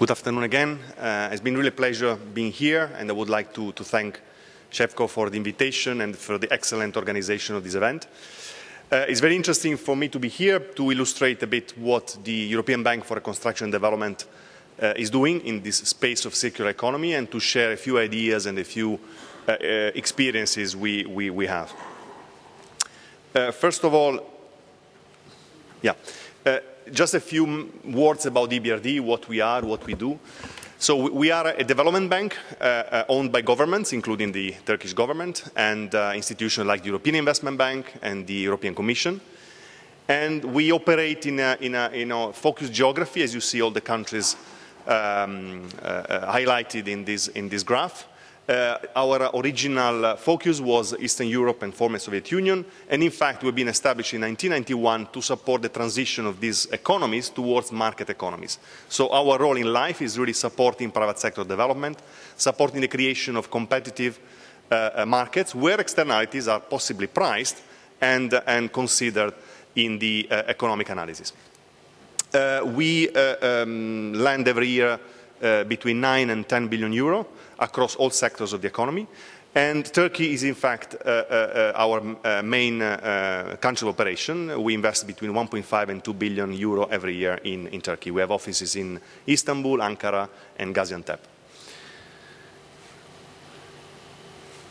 Good afternoon again. Uh, it's been really a pleasure being here, and I would like to, to thank Shevko for the invitation and for the excellent organization of this event. Uh, it's very interesting for me to be here to illustrate a bit what the European Bank for Reconstruction and Development uh, is doing in this space of circular economy and to share a few ideas and a few uh, uh experiences we, we, we have. Uh, first of all, yeah, uh, just a few words about EBRD, what we are, what we do. So we are a development bank uh, uh, owned by governments, including the Turkish government, and uh, institutions like the European Investment Bank and the European Commission. And we operate in a, in a, focused geography, as you see all the countries um, uh, uh highlighted in this, in this graph uh, our original focus was Eastern Europe and former Soviet Union, and in fact we've been established in 1991 to support the transition of these economies towards market economies. So our role in life is really supporting private sector development, supporting the creation of competitive uh, uh markets where externalities are possibly priced and, uh, and considered in the uh, economic analysis. Uh, we um, land every year uh, between 9 and 10 billion euro across all sectors of the economy. And Turkey is, in fact, uh, uh, uh our uh, main uh, country of operation. We invest between 1.5 and 2 billion euro every year in, in Turkey. We have offices in Istanbul, Ankara, and Gaziantep.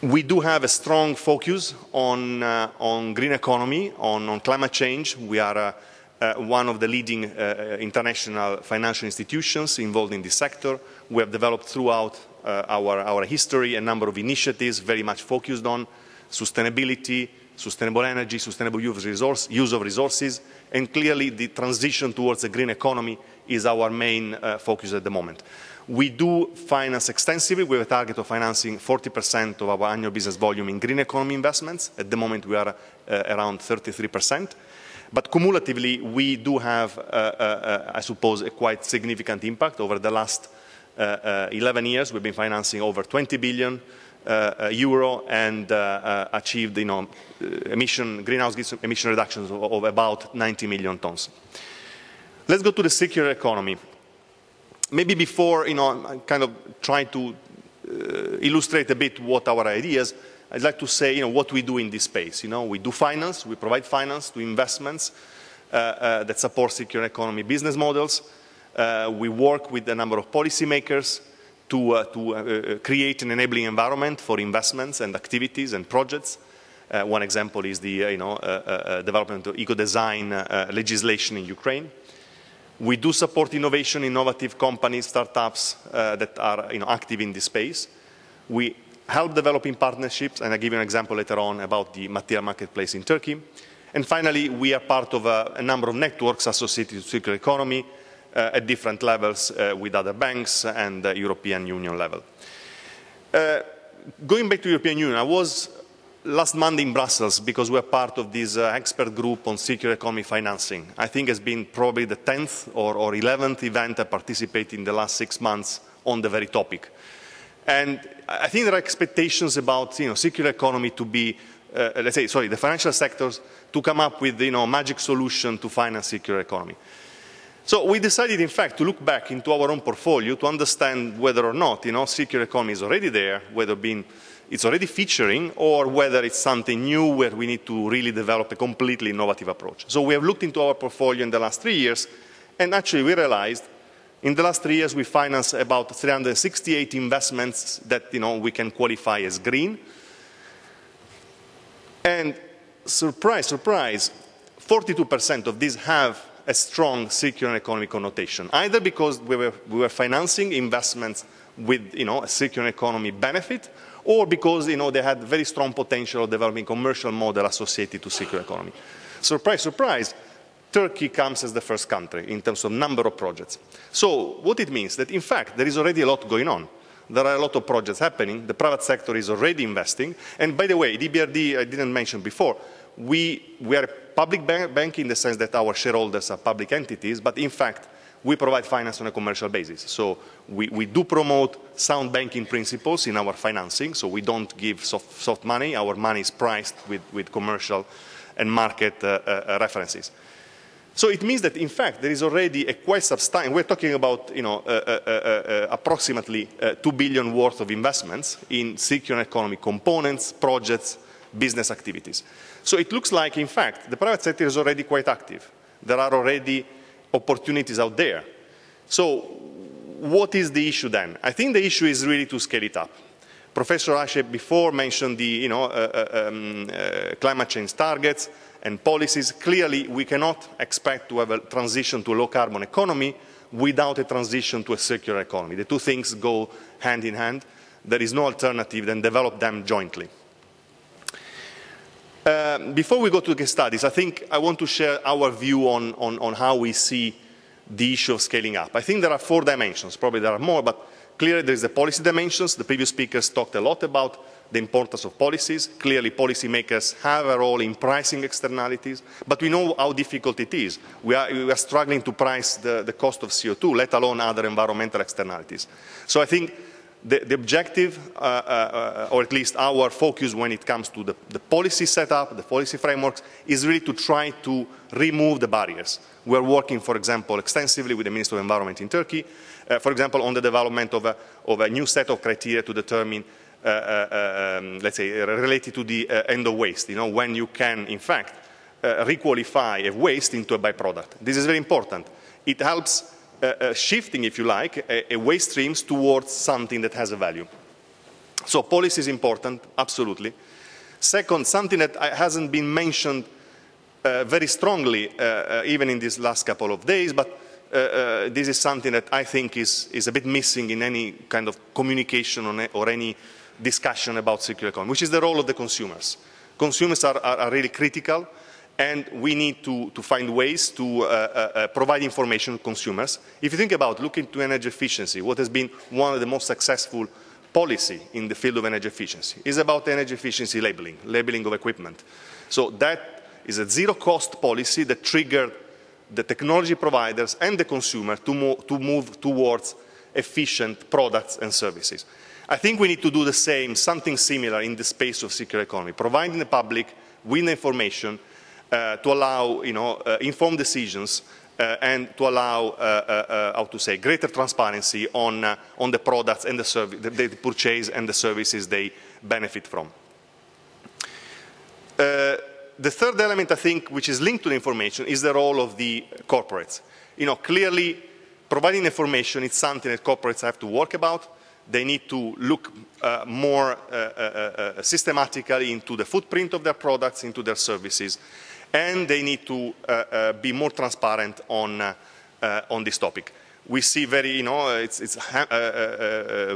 we do have a strong focus on, uh, on green economy, on, on, climate change. We are uh, uh, one of the leading uh, uh, international financial institutions involved in this sector. We have developed throughout uh, our, our history a number of initiatives very much focused on sustainability, sustainable energy, sustainable use, resource, use of resources, and clearly the transition towards a green economy is our main uh, focus at the moment. We do finance extensively. We have a target of financing 40% of our annual business volume in green economy investments. At the moment, we are uh, around 33%. But cumulatively, we do have, uh, uh, uh, I suppose, a quite significant impact. Over the last uh, uh, 11 years, we've been financing over 20 billion euro and achieved you know, emission, greenhouse gas emission reductions of, of about 90 million tons. Let's go to the circular economy. Maybe before, you know, I'm kind of trying to illustrate a bit what our ideas I'd like to say you know, what we do in this space. You know, we do finance, we provide finance to investments uh, uh, that support secure economy business models. Uh, we work with a number of policymakers to, uh, to uh, uh, create an enabling environment for investments and activities and projects. one example is the you know, development of eco-design legislation in Ukraine. We do support innovation, innovative companies, startups that are you know, active in this space. We help developing partnerships, and I'll give you an example later on about the material marketplace in Turkey. And finally, we are part of a, a number of networks associated with circular economy uh, at different levels uh, with other banks and the European Union level. Uh, going back to European Union, I was last Monday in Brussels because we're part of this uh, expert group on circular economy financing. I think it's been probably the 10th or, or 11th event I participated in the last six months on the very topic. And I think there are expectations about you know, circular economy to be, uh, let's say, sorry, the financial sectors to come up with you know, magic solution to finance circular economy. So we decided, in fact, to look back into our own portfolio to understand whether or not you know, circular economy is already there, whether being, it's already featuring, or whether it's something new where we need to really develop a completely innovative approach. So we have looked into our portfolio in the last three years, and actually we realized in the last three years, we financed about 368 investments that you know, we can qualify as green. And surprise, surprise, 42% of these have a strong circular economy connotation, either because we were, we were financing investments with you know, a circular economy benefit, or because you know, they had very strong potential of developing commercial model associated to circular economy. Surprise, surprise, Turkey comes as the first country in terms of number of projects. So what it means that in fact there is already a lot going on. There are a lot of projects happening. The private sector is already investing. And by the way, DBRD, I didn't mention before, we, we are a public bank, bank in the sense that our shareholders are public entities, but in fact, we provide finance on a commercial basis. So we, we do promote sound banking principles in our financing. So we don't give soft, soft money. Our money is priced with, with commercial and market uh, uh, references. So it means that, in fact, there is already a quite substantial, we're talking about you know, uh, uh, uh, uh approximately uh, 2 billion worth of investments in secure economy components, projects, business activities. So it looks like, in fact, the private sector is already quite active. There are already opportunities out there. So what is the issue then? I think the issue is really to scale it up. Professor Ashe before mentioned the you know, uh, um, climate change targets, and policies, clearly we cannot expect to have a transition to a low-carbon economy without a transition to a circular economy. The two things go hand in hand. There is no alternative than develop them jointly. Uh, before we go to case studies, I think I want to share our view on, on, on how we see the issue of scaling up. I think there are four dimensions, probably there are more, but clearly there is the policy dimensions. The previous speakers talked a lot about the importance of policies. Clearly, policymakers have a role in pricing externalities, but we know how difficult it is. We are, we are struggling to price the, the, cost of CO2, let alone other environmental externalities. So I think the, the objective, uh, uh, uh, or at least our focus when it comes to the, the policy setup, the policy frameworks, is really to try to remove the barriers. We are working, for example, extensively with the Minister of Environment in Turkey, uh, for example, on the development of a, of a new set of criteria to determine uh, uh, uh, um, let's say, related to the end of waste, you know, when you can, in fact, requalify a waste into a byproduct. This is very important. It helps shifting, if you like, a, a waste streams towards something that has a value. So policy is important, absolutely. Second, something that hasn't been mentioned uh, very strongly, uh, uh, even in these last couple of days, but this is something that I think is, is a bit missing in any kind of communication or any discussion about circular economy, which is the role of the consumers. Consumers are, are, are really critical, and we need to, to find ways to uh, uh, uh, provide information to consumers. If you think about looking to energy efficiency, what has been one of the most successful policy in the field of energy efficiency is about energy efficiency labeling, labeling of equipment. So that is a zero-cost policy that triggered the technology providers and the consumer to, mo to move towards efficient products and services. I think we need to do the same, something similar in the space of circular economy, providing the public with information uh, to allow you know, uh, informed decisions uh, and to allow, uh, uh, uh, how to say, greater transparency on, on the products and the service purchase and the services they benefit from. the third element, I think, which is linked to the information is the role of the corporates. You know, clearly, providing information is something that corporates have to work about they need to look uh, more systematically into the footprint of their products, into their services, and they need to be more transparent on, on this topic. We see very, you know, it's, it's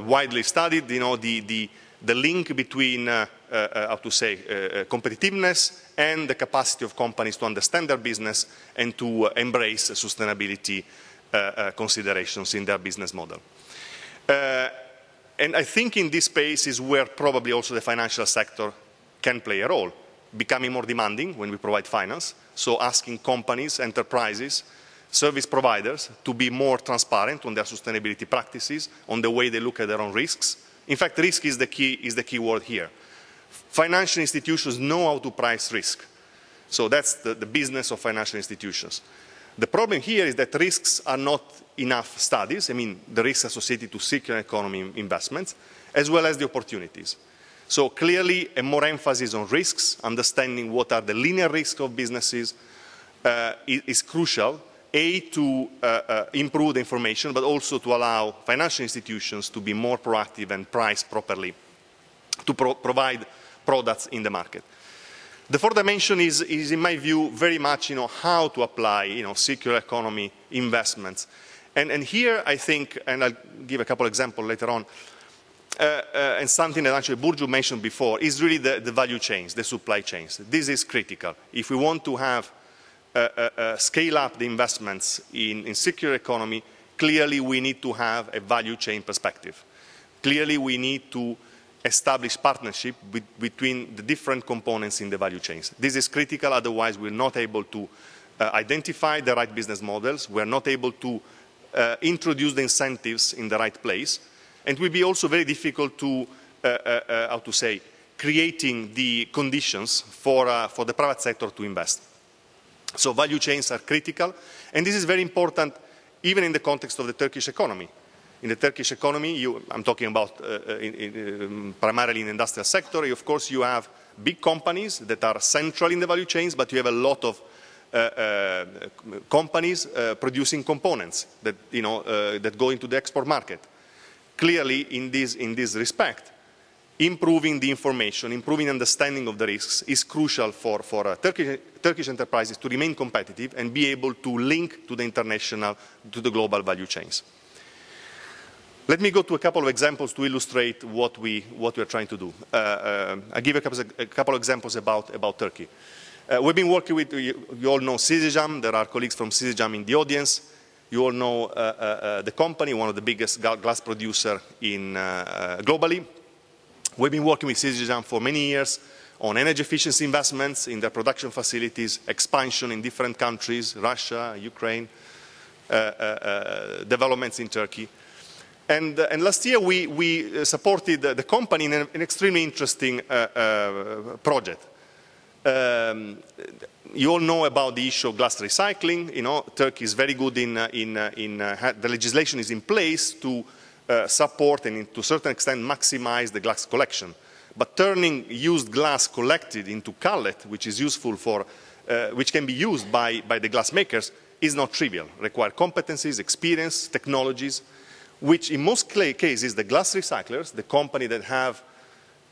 widely studied, you know, the, the, the link between, uh, uh, how to say, uh, competitiveness and the capacity of companies to understand their business and to embrace sustainability considerations in their business model. And I think in this space is where probably also the financial sector can play a role, becoming more demanding when we provide finance, so asking companies, enterprises, service providers to be more transparent on their sustainability practices, on the way they look at their own risks. In fact, risk is the key, is the key word here. Financial institutions know how to price risk. So that's the, the business of financial institutions. The problem here is that risks are not enough studies, I mean the risks associated to circular economy investments, as well as the opportunities. So clearly a more emphasis on risks, understanding what are the linear risks of businesses uh, is, crucial, A, to uh, uh, improve the information, but also to allow financial institutions to be more proactive and price properly to pro provide products in the market. The fourth dimension is, is, in my view, very much you know, how to apply you know, circular economy investments. And, and here, I think, and I'll give a couple of examples later on, uh, uh, and something that actually Burju mentioned before, is really the, the, value chains, the supply chains. This is critical. If we want to have uh, uh, uh, scale up the investments in, in circular economy, clearly we need to have a value chain perspective. Clearly we need to establish partnership between the different components in the value chains. This is critical, otherwise we're not able to uh, identify the right business models, we're not able to uh, introduce the incentives in the right place, and it will be also very difficult to, uh, uh, uh, how to say, creating the conditions for, uh, for the private sector to invest. So value chains are critical, and this is very important even in the context of the Turkish economy in the Turkish economy, you, I'm talking about uh, uh in, in, um, primarily in the industrial sector, of course you have big companies that are central in the value chains, but you have a lot of uh, uh, companies uh, producing components that, you know, uh, that go into the export market. Clearly, in this, in this respect, improving the information, improving understanding of the risks is crucial for, for Turkish, Turkish enterprises to remain competitive and be able to link to the international, to the global value chains. Let me go to a couple of examples to illustrate what we, what we are trying to do. Uh, uh, I give a couple, of, a couple of examples about, about Turkey. Uh, we've been working with, you, you all know CISIJAM. There are colleagues from CISIJAM in the audience. You all know uh, uh, uh, the company, one of the biggest glass producer globally. We've been working with CISIJAM for many years on energy efficiency investments in their production facilities, expansion in different countries, Russia, Ukraine, developments in Turkey. And, uh, and last year we, we uh, supported the company in an, an extremely interesting uh, project. Um, you all know about the issue of glass recycling. You know, Turkey is very good in, in, in the legislation is in place to support and to a certain extent maximize the glass collection. But turning used glass collected into cullet, which is useful for, uh, which can be used by, by the glass makers, is not trivial. Require competencies, experience, technologies which in most cases, the glass recyclers, the company that have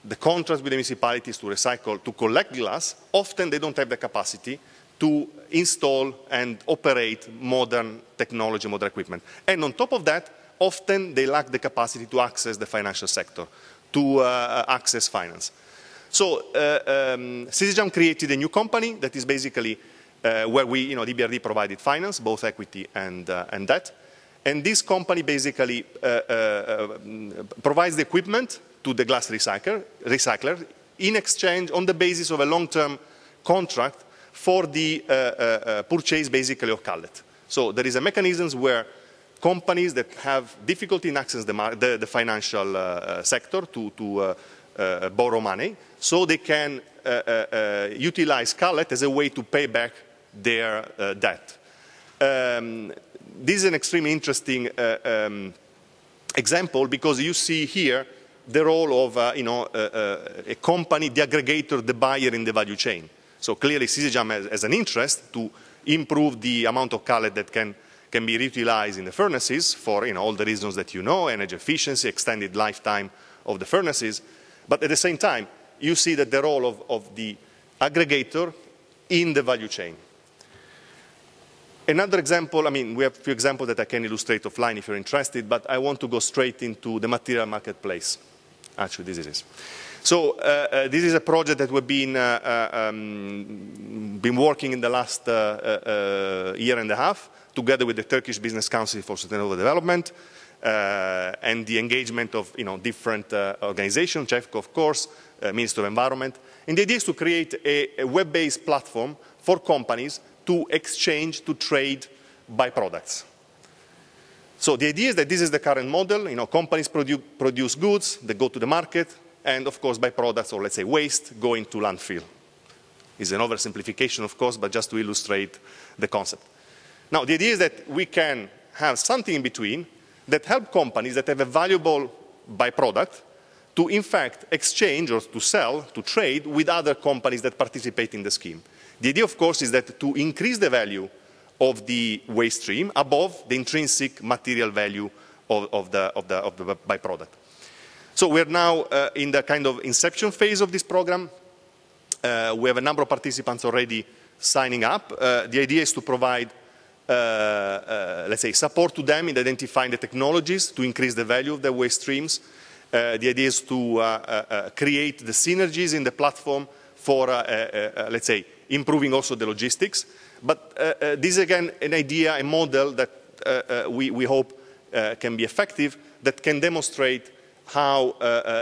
the contract with the municipalities to recycle, to collect glass, often they don't have the capacity to install and operate modern technology, modern equipment. And on top of that, often they lack the capacity to access the financial sector, to uh, uh access finance. So uh, um, created a new company that is basically uh, where we, you know, DBRD provided finance, both equity and, uh, and debt. And this company basically uh, uh, uh, provides the equipment to the glass recycler, recycler in exchange on the basis of a long-term contract for the uh, uh, uh purchase basically of Callet. So there is a mechanism where companies that have difficulty in accessing the, the, the financial sector to, to uh, borrow money, so they can uh, uh, utilize Callet as a way to pay back their debt. Um, this is an extremely interesting uh, um, example because you see here the role of uh, you know, uh, a company, the aggregator, the buyer in the value chain. So clearly Sysigem has, has an interest to improve the amount of cullet that can, can be reutilized in the furnaces for you know, all the reasons that you know, energy efficiency, extended lifetime of the furnaces. But at the same time, you see that the role of, of the aggregator in the value chain. Another example, I mean, we have a few examples that I can illustrate offline if you're interested, but I want to go straight into the material marketplace. Actually, this is. So uh, uh, this is a project that we've been, uh, uh um, been working in the last uh, uh, year and a half together with the Turkish Business Council for Sustainable Development and the engagement of you know, different organizations, CEFCO, of course, Minister of Environment. And the idea is to create a, a web-based platform for companies to exchange, to trade byproducts. So the idea is that this is the current model. You know, companies produ produce goods, they go to the market, and of course byproducts, or let's say waste, go into landfill. It's an oversimplification, of course, but just to illustrate the concept. Now, the idea is that we can have something in between that help companies that have a valuable byproduct to, in fact, exchange or to sell, to trade with other companies that participate in the scheme. The idea, of course, is that to increase the value of the waste stream above the intrinsic material value of, of, the, of, the, of the byproduct. So we're now uh, in the kind of inception phase of this program. Uh, we have a number of participants already signing up. Uh, the idea is to provide, uh, uh, let's say, support to them in identifying the technologies to increase the value of the waste streams. Uh, the idea is to create the synergies in the platform for, let's say, improving also the logistics. But uh, uh, this is again an idea, a model that uh, uh, we, we hope can be effective, that can demonstrate how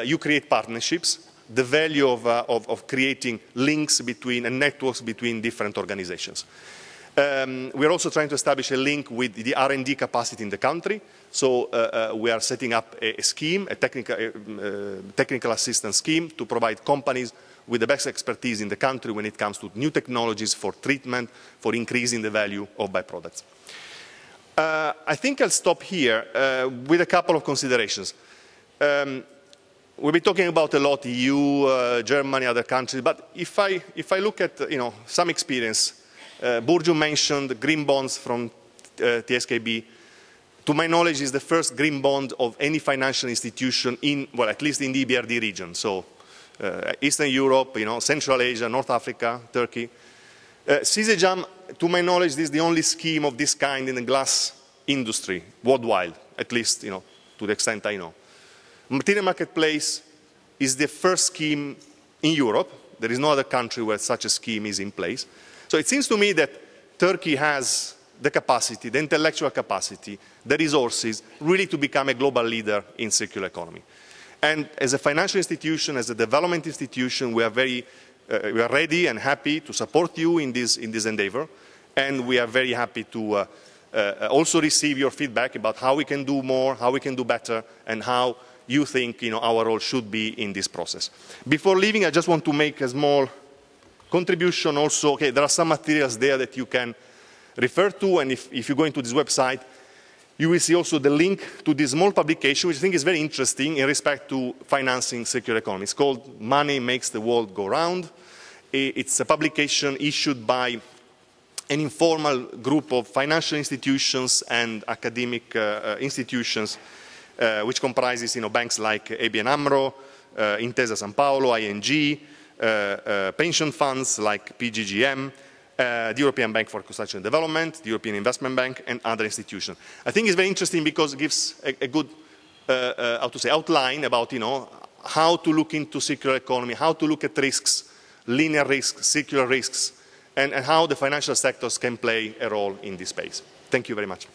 you create partnerships, the value of, of, of, creating links between and networks between different organizations. Um, we are also trying to establish a link with the R&D capacity in the country. So uh, uh, we are setting up a, a scheme, a technical, um, uh, technical assistance scheme to provide companies with the best expertise in the country when it comes to new technologies for treatment, for increasing the value of byproducts. Uh, I think I'll stop here uh, with a couple of considerations. Um, we will be talking about a lot EU, uh, Germany, other countries, but if I, if I look at you know, some experience, uh, Burju mentioned green bonds from uh, TSKB, to my knowledge, is the first green bond of any financial institution in, well, at least in the EBRD region. So uh, Eastern Europe, you know, Central Asia, North Africa, Turkey. Uh, CISEJAM, to my knowledge, is the only scheme of this kind in the glass industry worldwide, at least, you know, to the extent I know. Material Marketplace is the first scheme in Europe. There is no other country where such a scheme is in place. So it seems to me that Turkey has the capacity, the intellectual capacity, the resources, really to become a global leader in circular economy. And as a financial institution, as a development institution, we are very uh, we are ready and happy to support you in this, in this endeavor. And we are very happy to uh, uh, also receive your feedback about how we can do more, how we can do better, and how you think you know, our role should be in this process. Before leaving, I just want to make a small contribution also. Okay, there are some materials there that you can refer to, and if, if you go into this website, you will see also the link to this small publication, which I think is very interesting in respect to financing circular economy. It's called Money Makes the World Go Round. It's a publication issued by an informal group of financial institutions and academic uh, uh institutions, uh, which comprises you know, banks like ABN AMRO, uh, Intesa San Paolo, ING, uh, uh, pension funds like PGGM, uh, the European Bank for Construction and Development, the European Investment Bank, and other institutions. I think it's very interesting because it gives a, a good, uh, uh, how to say, outline about, you know, how to look into circular economy, how to look at risks, linear risks, circular risks, and, and how the financial sectors can play a role in this space. Thank you very much.